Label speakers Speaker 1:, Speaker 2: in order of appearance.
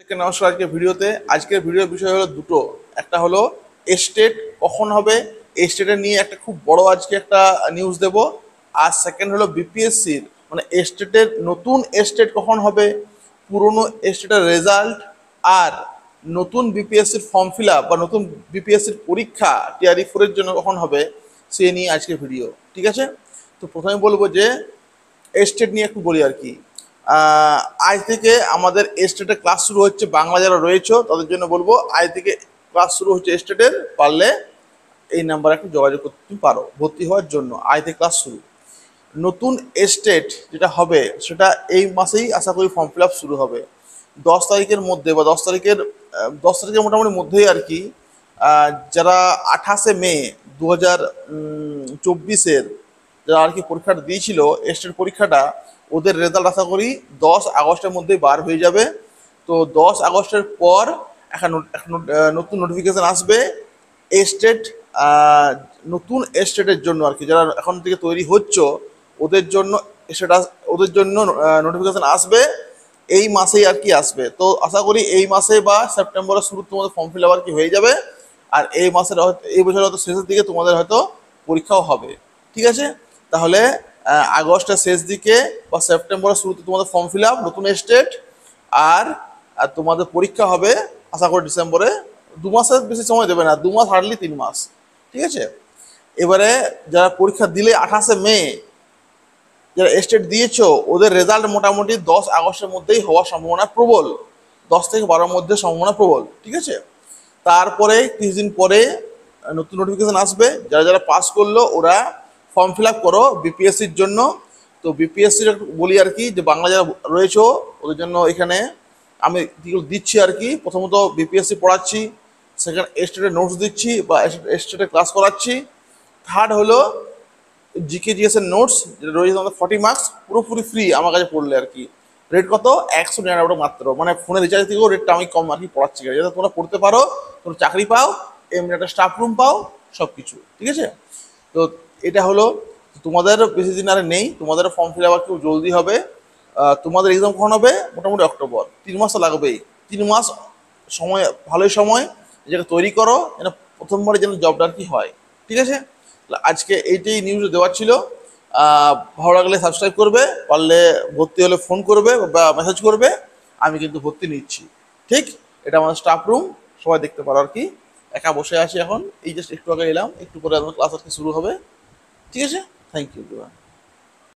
Speaker 1: থেকে নমস্কার আজকে ভিডিওতে আজকের ভিডিওর বিষয় হলো দুটো একটা হলো এস্টেট কখন হবে এস্টেটের নিয়ে একটা খুব বড় আজকে একটা নিউজ দেব আর সেকেন্ড হলো বিপিএসসির মানে এস্টেটের নতুন এস্টেট কখন হবে পুরনো এস্টেটের রেজাল্ট আর নতুন বিপিএসসির ফর্ম ফিল বা নতুন বিপিএসসির পরীক্ষা টিআরই ফোরের e জন্য কখন হবে সে নিয়ে আজকে ভিডিও ঠিক আছে তো প্রথমে বলবো যে এস্টেট নিয়ে একটু বলি আর কি আজ থেকে আমাদের স্টেটে ক্লাস শুরু হচ্ছে বাংলা যারা রয়েছে তাদের জন্য বলবো আজ থেকে ক্লাস শুরু হচ্ছে স্টেটের পারলে এই নাম্বারে একটু যোগাযোগ করতে পারো ভর্তি হওয়ার জন্য আজ থেকে ক্লাস শুরু নতুন স্টেট যেটা হবে সেটা এই মাসেই আশা করি ফর্ম ফিল শুরু হবে দশ তারিখের মধ্যে বা দশ তারিখের দশ তারিখের মোটামুটি মধ্যেই আর কি যারা আঠাশে মে দু হাজার চব্বিশের যারা আর কি পরীক্ষাটা দিয়েছিল এস্টেট পরীক্ষাটা ওদের রেজাল্ট আশা করি দশ আগস্টের মধ্যেই বার হয়ে যাবে তো দশ আগস্টের পর একটা নতুন নোটিফিকেশান আসবে এস্টেট নতুন এস্টেটের জন্য আর কি যারা এখন থেকে তৈরি হচ্ছ ওদের জন্য সেটা ওদের জন্য নোটিফিকেশান আসবে এই মাসেই আর কি আসবে তো আশা করি এই মাসে বা সেপ্টেম্বরের শুরু তোমাদের ফর্ম ফিল আপ আর কি হয়ে যাবে আর এই মাসের এই বছর হয়তো শেষের দিকে তোমাদের হয়তো পরীক্ষাও হবে ঠিক আছে তাহলে আগস্টের শেষ দিকে বা সেপ্টেম্বরের শুরুতে তোমাদের ফর্ম ফিল আপ নতুন স্টেট আর তোমাদের পরীক্ষা হবে আশা করি ডিসেম্বরে দু মাসের বেশি সময় দেবে না দু মাস হার্ডলি তিন মাস ঠিক আছে এবারে যারা পরীক্ষা দিলে আঠাশে মে যারা স্টেট দিয়েছ ওদের রেজাল্ট মোটামুটি দশ আগস্টের মধ্যেই হওয়ার সম্ভাবনা প্রবল দশ থেকে বারোর মধ্যে সম্ভাবনা প্রবল ঠিক আছে তারপরে কিছুদিন পরে নতুন নোটিফিকেশান আসবে যারা যারা পাস করলো ওরা ফর্ম ফিল করো বিপিএসসির জন্য তো বিপিএসসির বলি আর কি যে বাংলা যারা রয়েছে ওদের জন্য এখানে আমি দিচ্ছি আর কি প্রথমত বিপিএসসি পড়াচ্ছি সেখানে এস্টেটে নোটস দিচ্ছি বা স্টেটে ক্লাস e e করাচ্ছি থার্ড হলো জিকে জিএসের নোটস যেটা রয়েছে আমাদের ফর্টি মার্কস পুরোপুরি ফ্রি আমার কাছে পড়লে আর কি রেট কত একশো নিরানব্বই মাত্র মানে ফোনে রিচার্জ থেকেও রেটটা আমি কম আর কি পড়াচ্ছি যাতে তোমরা পড়তে পারো তোমরা চাকরি পাও এমনি একটা স্টাফ রুম পাও সব কিছু ঠিক আছে তো এটা হলো তোমাদের বেশি দিন আর নেই তোমাদের ফর্ম ফিল আপ খুব জলদি হবে তোমাদের এক্সাম কখন হবে মোটামুটি অক্টোবর তিন মাস তো লাগবেই তিন মাস সময় ভালোই সময় যেটা তৈরি করো যেন প্রথমবারে যেন জবটা কি হয় ঠিক আছে আজকে এইটাই নিউজ দেওয়ার ছিল ভালো লাগলে সাবস্ক্রাইব করবে পারলে ভর্তি হলে ফোন করবে বা মেসেজ করবে আমি কিন্তু ভর্তি নিচ্ছি ঠিক এটা আমাদের স্টাফ রুম সবাই দেখতে পারো আর কি একা বসে আছি এখন এই জাস্ট একটু আগে এলাম একটু পরে আমার ক্লাস আজকে শুরু হবে ঠিক আছে থ্যাংক ইউ